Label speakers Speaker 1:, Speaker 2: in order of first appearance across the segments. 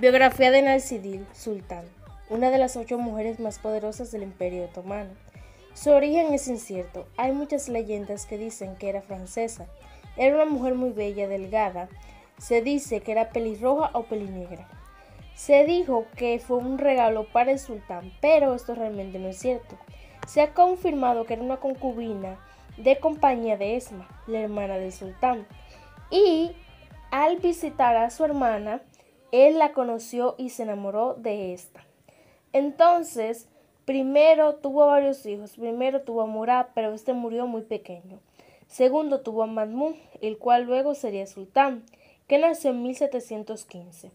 Speaker 1: Biografía de Nalcidil Sultán, una de las ocho mujeres más poderosas del Imperio Otomano. Su origen es incierto. Hay muchas leyendas que dicen que era francesa. Era una mujer muy bella, delgada. Se dice que era pelirroja o pelinegra. Se dijo que fue un regalo para el sultán, pero esto realmente no es cierto. Se ha confirmado que era una concubina de compañía de Esma, la hermana del sultán. Y al visitar a su hermana, él la conoció y se enamoró de esta. Entonces, primero tuvo varios hijos. Primero tuvo a Murad, pero este murió muy pequeño. Segundo tuvo a Mahmud, el cual luego sería sultán, que nació en 1715.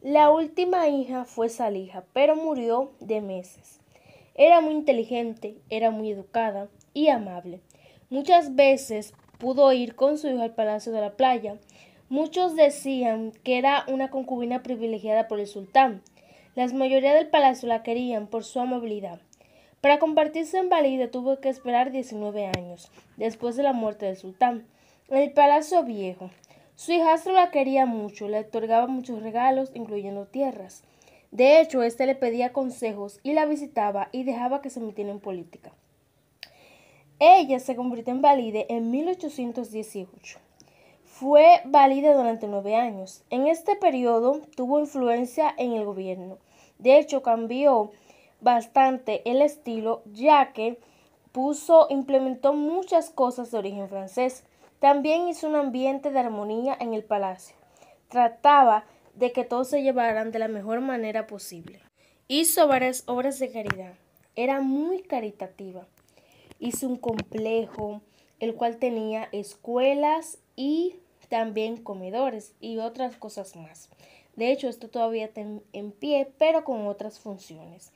Speaker 1: La última hija fue Salija, pero murió de meses. Era muy inteligente, era muy educada y amable. Muchas veces pudo ir con su hijo al palacio de la playa, Muchos decían que era una concubina privilegiada por el sultán. La mayoría del palacio la querían por su amabilidad. Para convertirse en valide tuvo que esperar 19 años, después de la muerte del sultán, en el Palacio Viejo. Su hijastro la quería mucho, le otorgaba muchos regalos, incluyendo tierras. De hecho, éste le pedía consejos y la visitaba y dejaba que se metiera en política. Ella se convirtió en valide en 1818. Fue válida durante nueve años. En este periodo tuvo influencia en el gobierno. De hecho, cambió bastante el estilo, ya que puso, implementó muchas cosas de origen francés. También hizo un ambiente de armonía en el palacio. Trataba de que todos se llevaran de la mejor manera posible. Hizo varias obras de caridad. Era muy caritativa. Hizo un complejo, el cual tenía escuelas y también comedores y otras cosas más. De hecho, esto todavía está en pie, pero con otras funciones.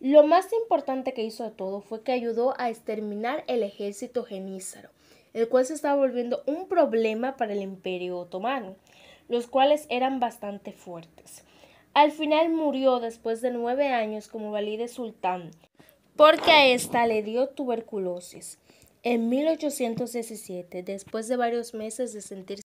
Speaker 1: Lo más importante que hizo de todo fue que ayudó a exterminar el ejército genízaro, el cual se estaba volviendo un problema para el imperio otomano, los cuales eran bastante fuertes. Al final murió después de nueve años como valide sultán, porque a esta le dio tuberculosis. En 1817, después de varios meses de sentirse